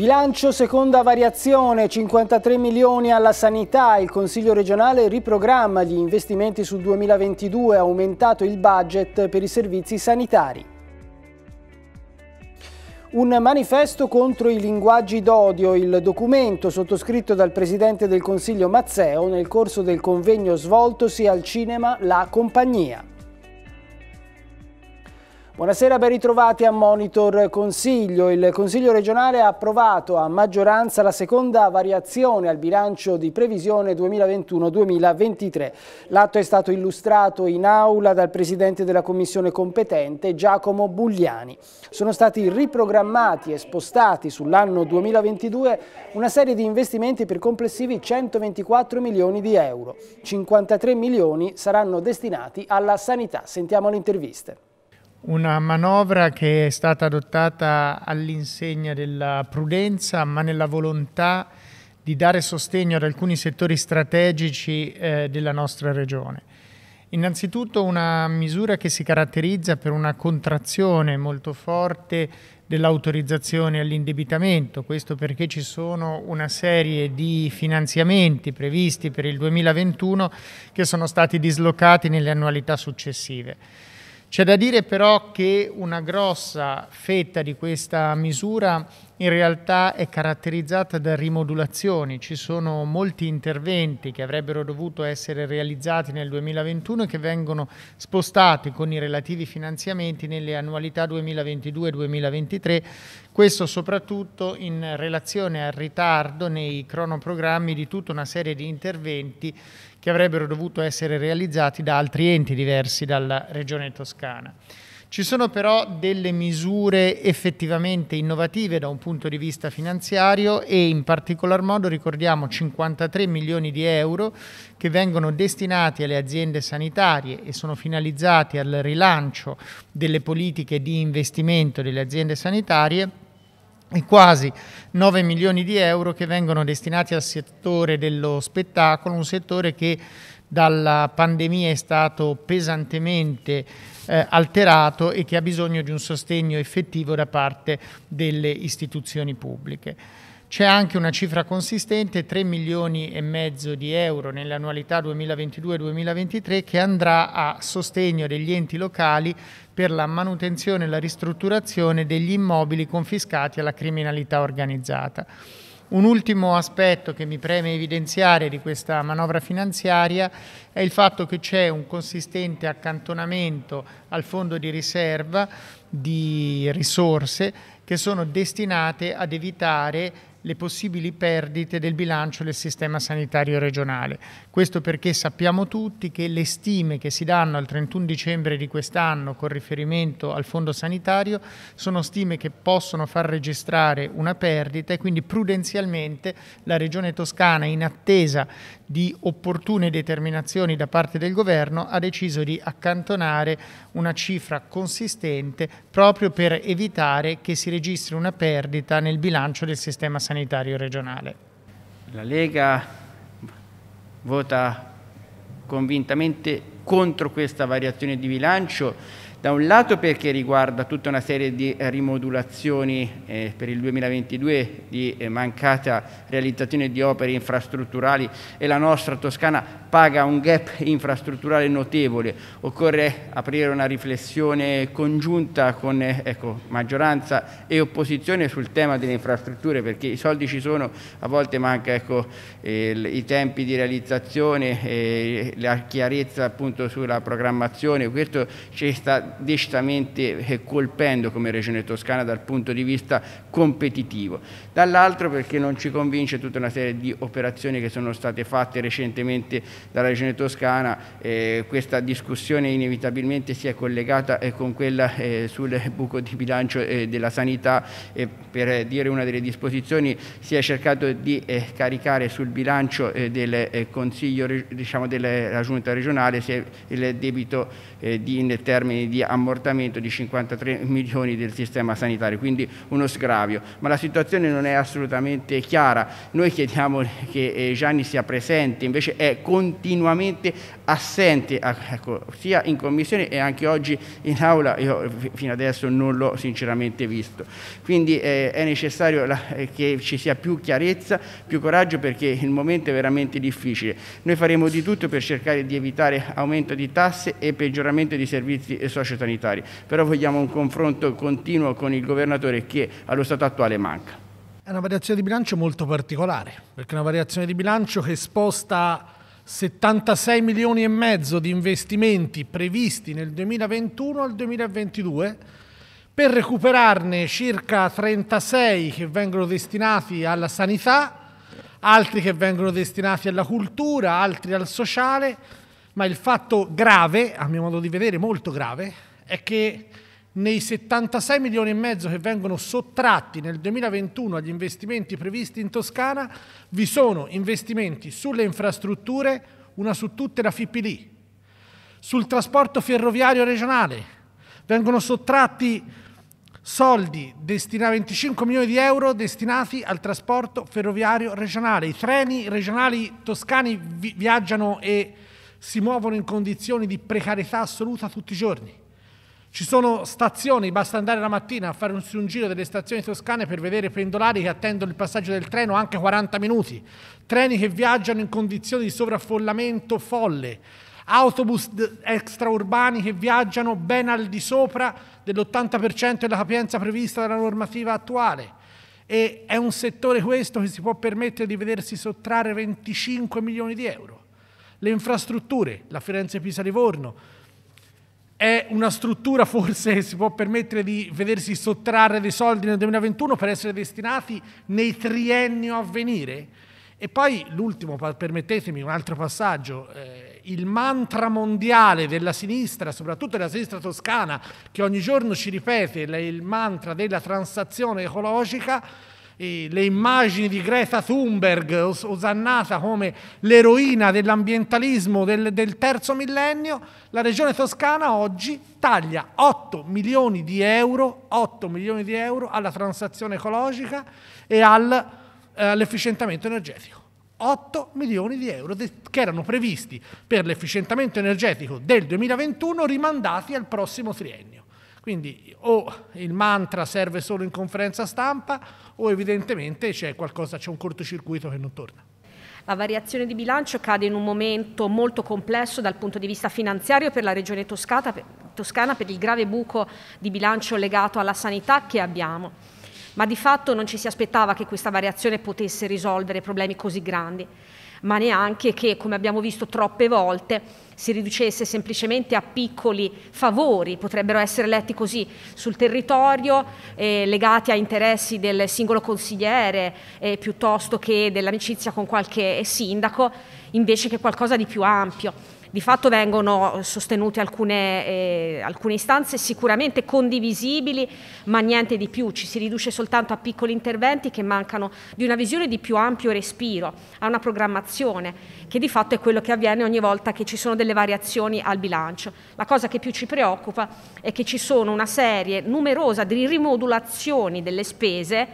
Bilancio seconda variazione, 53 milioni alla sanità, il Consiglio regionale riprogramma gli investimenti sul 2022, ha aumentato il budget per i servizi sanitari. Un manifesto contro i linguaggi d'odio, il documento sottoscritto dal Presidente del Consiglio Mazzeo nel corso del convegno svoltosi al cinema La Compagnia. Buonasera, ben ritrovati a Monitor Consiglio. Il Consiglio regionale ha approvato a maggioranza la seconda variazione al bilancio di previsione 2021-2023. L'atto è stato illustrato in aula dal Presidente della Commissione competente, Giacomo Bugliani. Sono stati riprogrammati e spostati sull'anno 2022 una serie di investimenti per complessivi 124 milioni di euro. 53 milioni saranno destinati alla sanità. Sentiamo le interviste. Una manovra che è stata adottata all'insegna della prudenza, ma nella volontà di dare sostegno ad alcuni settori strategici eh, della nostra regione. Innanzitutto una misura che si caratterizza per una contrazione molto forte dell'autorizzazione all'indebitamento, questo perché ci sono una serie di finanziamenti previsti per il 2021 che sono stati dislocati nelle annualità successive. C'è da dire però che una grossa fetta di questa misura in realtà è caratterizzata da rimodulazioni, ci sono molti interventi che avrebbero dovuto essere realizzati nel 2021 e che vengono spostati con i relativi finanziamenti nelle annualità 2022-2023, questo soprattutto in relazione al ritardo nei cronoprogrammi di tutta una serie di interventi che avrebbero dovuto essere realizzati da altri enti diversi dalla Regione Toscana. Ci sono però delle misure effettivamente innovative da un punto di vista finanziario e in particolar modo ricordiamo 53 milioni di euro che vengono destinati alle aziende sanitarie e sono finalizzati al rilancio delle politiche di investimento delle aziende sanitarie i quasi 9 milioni di euro che vengono destinati al settore dello spettacolo, un settore che dalla pandemia è stato pesantemente eh, alterato e che ha bisogno di un sostegno effettivo da parte delle istituzioni pubbliche. C'è anche una cifra consistente, 3 milioni e mezzo di euro nell'annualità 2022-2023 che andrà a sostegno degli enti locali per la manutenzione e la ristrutturazione degli immobili confiscati alla criminalità organizzata. Un ultimo aspetto che mi preme evidenziare di questa manovra finanziaria è il fatto che c'è un consistente accantonamento al fondo di riserva di risorse che sono destinate ad evitare le possibili perdite del bilancio del sistema sanitario regionale. Questo perché sappiamo tutti che le stime che si danno al 31 dicembre di quest'anno con riferimento al fondo sanitario sono stime che possono far registrare una perdita e quindi prudenzialmente la Regione Toscana in attesa di opportune determinazioni da parte del governo ha deciso di accantonare una cifra consistente proprio per evitare che si registri una perdita nel bilancio del sistema sanitario sanitario regionale. La Lega vota convintamente contro questa variazione di bilancio da un lato perché riguarda tutta una serie di eh, rimodulazioni eh, per il 2022 di eh, mancata realizzazione di opere infrastrutturali e la nostra Toscana paga un gap infrastrutturale notevole. Occorre aprire una riflessione congiunta con eh, ecco, maggioranza e opposizione sul tema delle infrastrutture perché i soldi ci sono, a volte manca ecco, eh, i tempi di realizzazione, la chiarezza appunto sulla programmazione, questo ci sta sta eh, colpendo come regione toscana dal punto di vista competitivo. Dall'altro perché non ci convince tutta una serie di operazioni che sono state fatte recentemente dalla regione toscana, eh, questa discussione inevitabilmente si è collegata eh, con quella eh, sul buco di bilancio eh, della sanità e per eh, dire una delle disposizioni si è cercato di caricare sul bilancio del Consiglio, diciamo della Giunta regionale, il debito in termini di ammortamento di 53 milioni del sistema sanitario, quindi uno sgravio. Ma la situazione non è assolutamente chiara. Noi chiediamo che eh, Gianni sia presente, invece è continuamente assente, ah, ecco, sia in commissione e anche oggi in aula, io fino adesso non l'ho sinceramente visto. Quindi eh, è necessario eh, che ci sia più chiarezza, più coraggio perché il momento è veramente difficile. Noi faremo di tutto per cercare di evitare aumento di tasse e peggioramento di servizi sociali sociosanitarie, però vogliamo un confronto continuo con il governatore che allo stato attuale manca. È una variazione di bilancio molto particolare, perché è una variazione di bilancio che sposta 76 milioni e mezzo di investimenti previsti nel 2021 al 2022 per recuperarne circa 36 che vengono destinati alla sanità, altri che vengono destinati alla cultura, altri al sociale ma il fatto grave, a mio modo di vedere molto grave, è che nei 76 milioni e mezzo che vengono sottratti nel 2021 agli investimenti previsti in Toscana, vi sono investimenti sulle infrastrutture, una su tutte la FIPD, sul trasporto ferroviario regionale, vengono sottratti soldi, 25 milioni di euro destinati al trasporto ferroviario regionale. I treni regionali toscani vi viaggiano e si muovono in condizioni di precarietà assoluta tutti i giorni. Ci sono stazioni, basta andare la mattina a fare un, un giro delle stazioni toscane per vedere pendolari che attendono il passaggio del treno anche 40 minuti, treni che viaggiano in condizioni di sovraffollamento folle, autobus extraurbani che viaggiano ben al di sopra dell'80% della capienza prevista dalla normativa attuale. E è un settore questo che si può permettere di vedersi sottrarre 25 milioni di euro le infrastrutture, la Firenze-Pisa-Livorno, è una struttura forse che si può permettere di vedersi sottrarre dei soldi nel 2021 per essere destinati nei triennio a venire? E poi l'ultimo, permettetemi un altro passaggio, eh, il mantra mondiale della sinistra, soprattutto della sinistra toscana, che ogni giorno ci ripete il mantra della transazione ecologica, le immagini di Greta Thunberg, osannata come l'eroina dell'ambientalismo del, del terzo millennio, la regione toscana oggi taglia 8 milioni di euro, 8 milioni di euro alla transazione ecologica e al, eh, all'efficientamento energetico. 8 milioni di euro de- che erano previsti per l'efficientamento energetico del 2021 rimandati al prossimo triennio. Quindi o il mantra serve solo in conferenza stampa o evidentemente c'è qualcosa, c'è un cortocircuito che non torna. La variazione di bilancio cade in un momento molto complesso dal punto di vista finanziario per la regione toscana per il grave buco di bilancio legato alla sanità che abbiamo ma di fatto non ci si aspettava che questa variazione potesse risolvere problemi così grandi, ma neanche che, come abbiamo visto troppe volte, si riducesse semplicemente a piccoli favori, potrebbero essere letti così sul territorio, eh, legati a interessi del singolo consigliere eh, piuttosto che dell'amicizia con qualche sindaco, invece che qualcosa di più ampio. Di fatto vengono sostenute alcune, eh, alcune istanze sicuramente condivisibili, ma niente di più, ci si riduce soltanto a piccoli interventi che mancano di una visione di più ampio respiro, a una programmazione, che di fatto è quello che avviene ogni volta che ci sono delle variazioni al bilancio. La cosa che più ci preoccupa è che ci sono una serie numerosa di rimodulazioni delle spese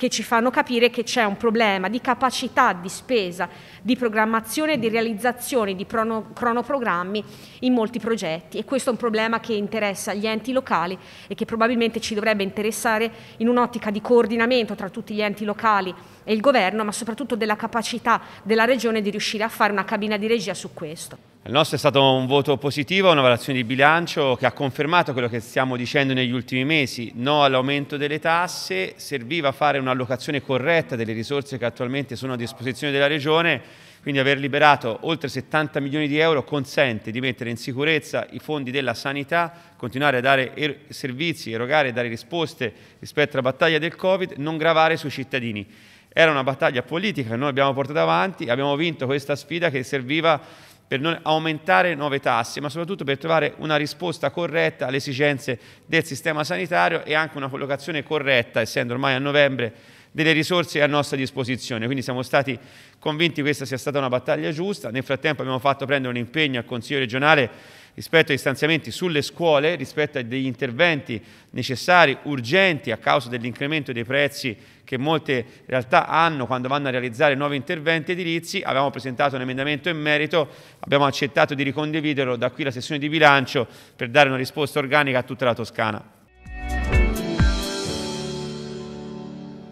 che ci fanno capire che c'è un problema di capacità di spesa, di programmazione, di realizzazione di cronoprogrammi in molti progetti e questo è un problema che interessa gli enti locali e che probabilmente ci dovrebbe interessare in un'ottica di coordinamento tra tutti gli enti locali e il governo, ma soprattutto della capacità della regione di riuscire a fare una cabina di regia su questo. Il nostro è stato un voto positivo, una valutazione di bilancio che ha confermato quello che stiamo dicendo negli ultimi mesi, no all'aumento delle tasse, serviva fare un'allocazione corretta delle risorse che attualmente sono a disposizione della Regione, quindi aver liberato oltre 70 milioni di euro consente di mettere in sicurezza i fondi della sanità, continuare a dare er servizi, erogare e dare risposte rispetto alla battaglia del Covid, non gravare sui cittadini. Era una battaglia politica che noi abbiamo portato avanti, abbiamo vinto questa sfida che serviva per non aumentare nuove tasse, ma soprattutto per trovare una risposta corretta alle esigenze del sistema sanitario e anche una collocazione corretta, essendo ormai a novembre, delle risorse a nostra disposizione. Quindi siamo stati convinti che questa sia stata una battaglia giusta. Nel frattempo abbiamo fatto prendere un impegno al Consiglio regionale rispetto agli stanziamenti sulle scuole, rispetto a degli interventi necessari, urgenti a causa dell'incremento dei prezzi che molte realtà hanno quando vanno a realizzare nuovi interventi edilizi. Abbiamo presentato un emendamento in merito, abbiamo accettato di ricondividerlo da qui la sessione di bilancio per dare una risposta organica a tutta la Toscana.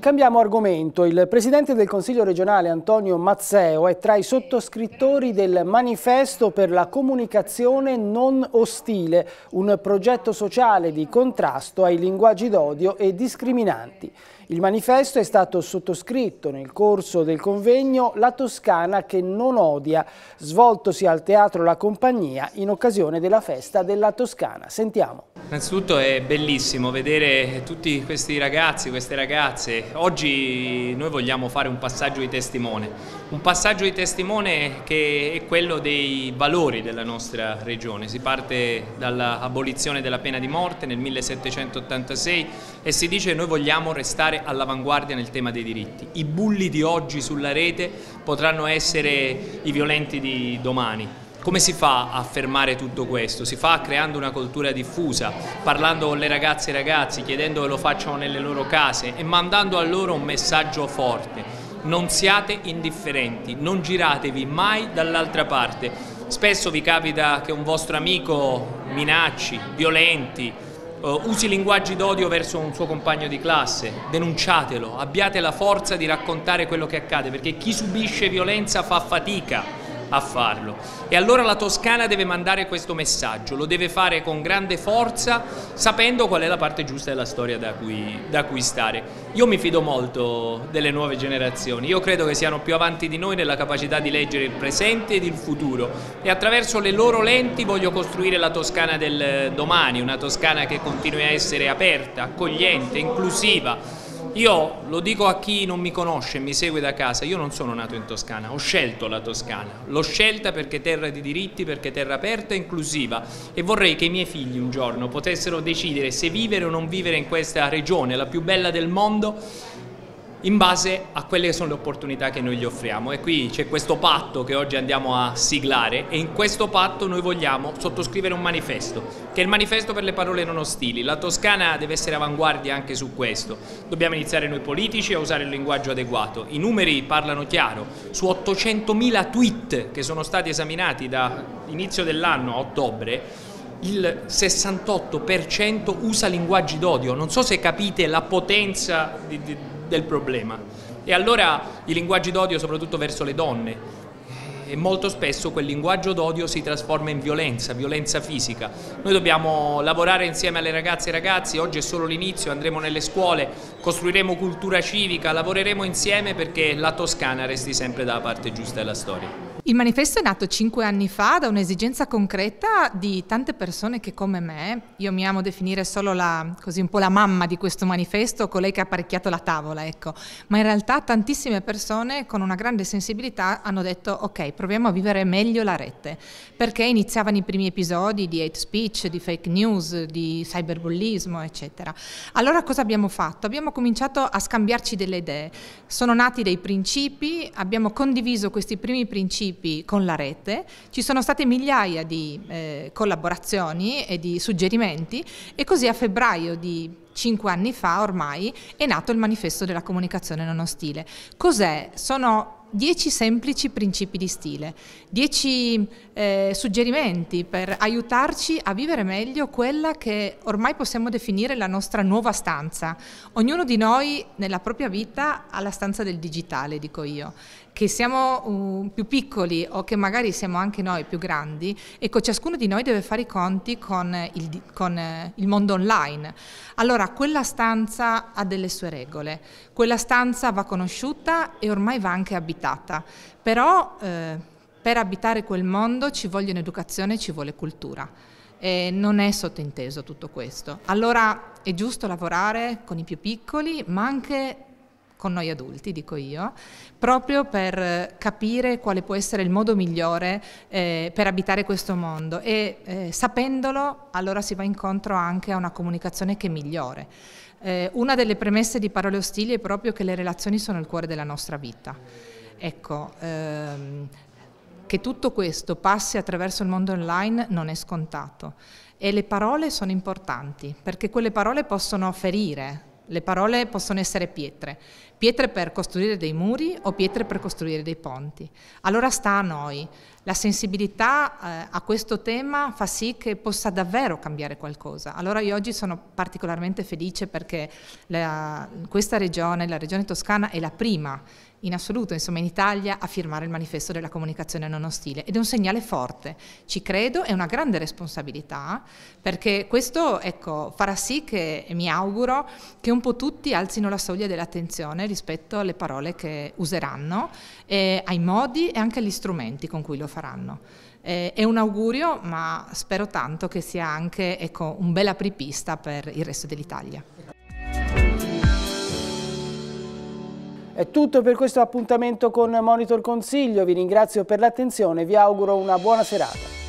Cambiamo argomento. Il presidente del Consiglio regionale Antonio Mazzeo è tra i sottoscrittori del Manifesto per la comunicazione non ostile, un progetto sociale di contrasto ai linguaggi d'odio e discriminanti. Il manifesto è stato sottoscritto nel corso del convegno La Toscana che non odia, svoltosi al Teatro La Compagnia in occasione della festa della Toscana. Sentiamo. Innanzitutto è bellissimo vedere tutti questi ragazzi, queste ragazze. Oggi noi vogliamo fare un passaggio di testimone, un passaggio di testimone che è quello dei valori della nostra regione. Si parte dall'abolizione della pena di morte nel 1786 e si dice che noi vogliamo restare all'avanguardia nel tema dei diritti. I bulli di oggi sulla rete potranno essere i violenti di domani come si fa a fermare tutto questo? Si fa creando una cultura diffusa, parlando con le ragazze e i ragazzi, chiedendo che lo facciano nelle loro case e mandando a loro un messaggio forte. Non siate indifferenti, non giratevi mai dall'altra parte. Spesso vi capita che un vostro amico minacci, violenti, eh, usi linguaggi d'odio verso un suo compagno di classe, denunciatelo, abbiate la forza di raccontare quello che accade, perché chi subisce violenza fa fatica a farlo. E allora la Toscana deve mandare questo messaggio, lo deve fare con grande forza, sapendo qual è la parte giusta della storia da cui, da cui stare. Io mi fido molto delle nuove generazioni, io credo che siano più avanti di noi nella capacità di leggere il presente ed il futuro e attraverso le loro lenti voglio costruire la Toscana del domani, una Toscana che continui a essere aperta, accogliente, inclusiva io lo dico a chi non mi conosce, mi segue da casa, io non sono nato in Toscana, ho scelto la Toscana, l'ho scelta perché terra di diritti, perché terra aperta e inclusiva e vorrei che i miei figli un giorno potessero decidere se vivere o non vivere in questa regione, la più bella del mondo, in base a quelle che sono le opportunità che noi gli offriamo e qui c'è questo patto che oggi andiamo a siglare e in questo patto noi vogliamo sottoscrivere un manifesto che è il manifesto per le parole non ostili la Toscana deve essere avanguardia anche su questo dobbiamo iniziare noi politici a usare il linguaggio adeguato i numeri parlano chiaro su 800.000 tweet che sono stati esaminati da inizio dell'anno a ottobre il 68% usa linguaggi d'odio non so se capite la potenza di, di del problema. E allora i linguaggi d'odio soprattutto verso le donne, e molto spesso quel linguaggio d'odio si trasforma in violenza, violenza fisica. Noi dobbiamo lavorare insieme alle ragazze e ragazzi, oggi è solo l'inizio, andremo nelle scuole, costruiremo cultura civica, lavoreremo insieme perché la Toscana resti sempre dalla parte giusta della storia. Il manifesto è nato cinque anni fa da un'esigenza concreta di tante persone che come me, io mi amo definire solo la, così un po' la mamma di questo manifesto, colei che ha apparecchiato la tavola, ecco. ma in realtà tantissime persone con una grande sensibilità hanno detto ok, proviamo a vivere meglio la rete, perché iniziavano i primi episodi di hate speech, di fake news, di cyberbullismo, eccetera. Allora cosa abbiamo fatto? Abbiamo cominciato a scambiarci delle idee, sono nati dei principi, abbiamo condiviso questi primi principi con la rete, ci sono state migliaia di eh, collaborazioni e di suggerimenti e così a febbraio di cinque anni fa ormai, è nato il manifesto della comunicazione non ostile. Cos'è? Sono dieci semplici principi di stile, dieci eh, suggerimenti per aiutarci a vivere meglio quella che ormai possiamo definire la nostra nuova stanza. Ognuno di noi nella propria vita ha la stanza del digitale, dico io che siamo uh, più piccoli o che magari siamo anche noi più grandi, ecco, ciascuno di noi deve fare i conti con il, con eh, il mondo online. Allora, quella stanza ha delle sue regole, quella stanza va conosciuta e ormai va anche abitata, però eh, per abitare quel mondo ci vogliono educazione, ci vuole cultura. E non è sottinteso tutto questo. Allora è giusto lavorare con i più piccoli, ma anche con noi adulti, dico io, proprio per capire quale può essere il modo migliore eh, per abitare questo mondo e eh, sapendolo allora si va incontro anche a una comunicazione che migliore. Eh, una delle premesse di Parole Ostili è proprio che le relazioni sono il cuore della nostra vita. Ecco, ehm, che tutto questo passi attraverso il mondo online non è scontato e le parole sono importanti perché quelle parole possono ferire, le parole possono essere pietre pietre per costruire dei muri o pietre per costruire dei ponti. Allora sta a noi. La sensibilità eh, a questo tema fa sì che possa davvero cambiare qualcosa. Allora io oggi sono particolarmente felice perché la, questa regione, la regione toscana, è la prima in assoluto, insomma in Italia, a firmare il manifesto della comunicazione non ostile ed è un segnale forte, ci credo, è una grande responsabilità perché questo ecco, farà sì che, mi auguro, che un po' tutti alzino la soglia dell'attenzione rispetto alle parole che useranno, eh, ai modi e anche agli strumenti con cui lo faranno. Eh, è un augurio, ma spero tanto che sia anche ecco, un bel apripista per il resto dell'Italia. È tutto per questo appuntamento con Monitor Consiglio, vi ringrazio per l'attenzione e vi auguro una buona serata.